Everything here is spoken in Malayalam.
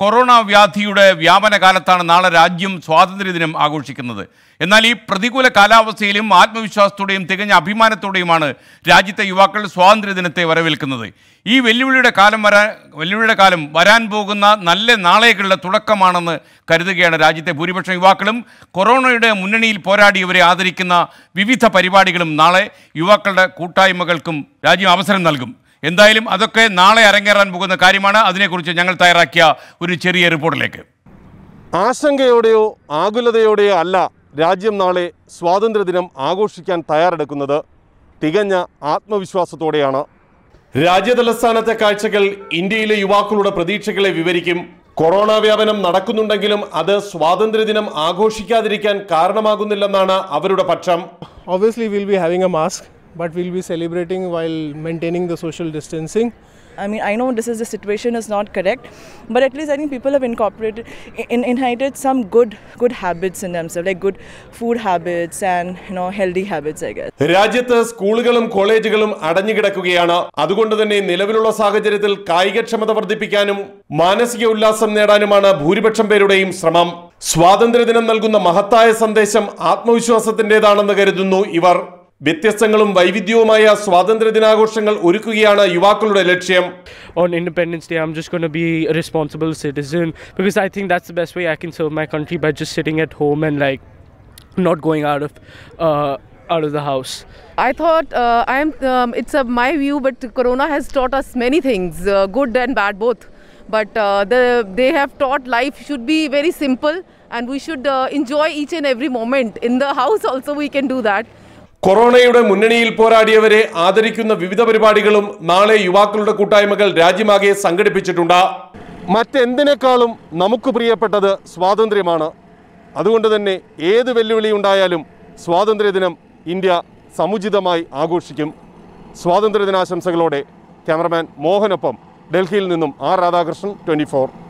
കൊറോണ വ്യാധിയുടെ വ്യാപന കാലത്താണ് നാളെ രാജ്യം സ്വാതന്ത്ര്യദിനം ആഘോഷിക്കുന്നത് എന്നാൽ ഈ പ്രതികൂല കാലാവസ്ഥയിലും ആത്മവിശ്വാസത്തോടെയും തികഞ്ഞ അഭിമാനത്തോടെയുമാണ് രാജ്യത്തെ യുവാക്കൾ സ്വാതന്ത്ര്യദിനത്തെ വരവേൽക്കുന്നത് ഈ വെല്ലുവിളിയുടെ കാലം വരാൻ വെല്ലുവിളിയുടെ കാലം വരാൻ പോകുന്ന നല്ല നാളേക്കുള്ള തുടക്കമാണെന്ന് കരുതുകയാണ് രാജ്യത്തെ ഭൂരിപക്ഷം യുവാക്കളും കൊറോണയുടെ മുന്നണിയിൽ പോരാടിയവരെ ആദരിക്കുന്ന വിവിധ പരിപാടികളും നാളെ യുവാക്കളുടെ കൂട്ടായ്മകൾക്കും രാജ്യം അവസരം നൽകും എന്തായാലും അതൊക്കെ നാളെ അരങ്ങേറാൻ പോകുന്ന കാര്യമാണ് അതിനെക്കുറിച്ച് ഞങ്ങൾ തയ്യാറാക്കിയ ഒരു ചെറിയ റിപ്പോർട്ടിലേക്ക് ആശങ്കയോടെയോ ആകുലതയോടെയോ അല്ല രാജ്യം നാളെ സ്വാതന്ത്ര്യദിനം ആഘോഷിക്കാൻ തയ്യാറെടുക്കുന്നത് തികഞ്ഞ ആത്മവിശ്വാസത്തോടെയാണ് രാജ്യതലസ്ഥാനത്തെ കാഴ്ചകൾ ഇന്ത്യയിലെ യുവാക്കളുടെ പ്രതീക്ഷകളെ വിവരിക്കും കൊറോണ വ്യാപനം നടക്കുന്നുണ്ടെങ്കിലും അത് സ്വാതന്ത്ര്യദിനം ആഘോഷിക്കാതിരിക്കാൻ കാരണമാകുന്നില്ലെന്നാണ് അവരുടെ പക്ഷം obviously will be having a mask but we'll be celebrating while maintaining the social distancing. I mean, I know this is the situation is not correct, but at least I think people have incorporated, in, inherited some good, good habits in themselves, like good food habits and you know healthy habits, I guess. രാജ്യത്ത് സ്കൂളുകളും കോളേജുകളും അടഞ്ഞു കിടക്കുകയാണ് അതുകൊണ്ട് തന്നെ നിലവിലുള്ള സാഹചര്യത്തിൽ കായികക്ഷമത വർദ്ധിപ്പിക്കാനും മാനസിക ഉല്ലാസം നേടാനുമാണ് ഭൂരിപക്ഷം പേരുടെയും ശ്രമം സ്വാതന്ത്ര്യദിനം നൽകുന്ന മഹത്തായ സന്ദേശം ആത്മവിശ്വാസത്തിൻ്റെതാണെന്ന് കരുതുന്നു ഇവർ വ്യത്യസ്തങ്ങളും വൈവിധ്യവുമായ സ്വാതന്ത്ര്യ ദിനാഘോഷങ്ങൾ ഒരുക്കുകയാണ് യുവാക്കളുടെ ലക്ഷ്യം On Independence Day, I'm just going to be a responsible citizen because I think that's the best way I can serve my country by just sitting at home and like not going out of uh, out of the house. I thought uh, I'm. Um, it's a, my view, but Corona has taught us many things, uh, good and bad both. But uh, the, they have taught life should be very simple, and we should uh, enjoy each and every moment. In the house also, we can do that. കൊറോണയുടെ മുന്നണിയിൽ പോരാടിയവരെ ആദരിക്കുന്ന വിവിധ പരിപാടികളും നാളെ യുവാക്കളുടെ കൂട്ടായ്മകൾ രാജ്യമാകെ സംഘടിപ്പിച്ചിട്ടുണ്ട് മറ്റെന്തിനേക്കാളും നമുക്ക് പ്രിയപ്പെട്ടത് സ്വാതന്ത്ര്യമാണ് അതുകൊണ്ട് തന്നെ ഏത് വെല്ലുവിളി ഉണ്ടായാലും സ്വാതന്ത്ര്യദിനം ഇന്ത്യ സമുചിതമായി ആഘോഷിക്കും സ്വാതന്ത്ര്യദിനാശംസകളോടെ ക്യാമറമാൻ മോഹനൊപ്പം ഡൽഹിയിൽ നിന്നും ആർ രാധാകൃഷ്ണൻ ട്വൻറ്റി